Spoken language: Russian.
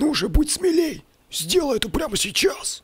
Ну же, будь смелей! Сделай это прямо сейчас!»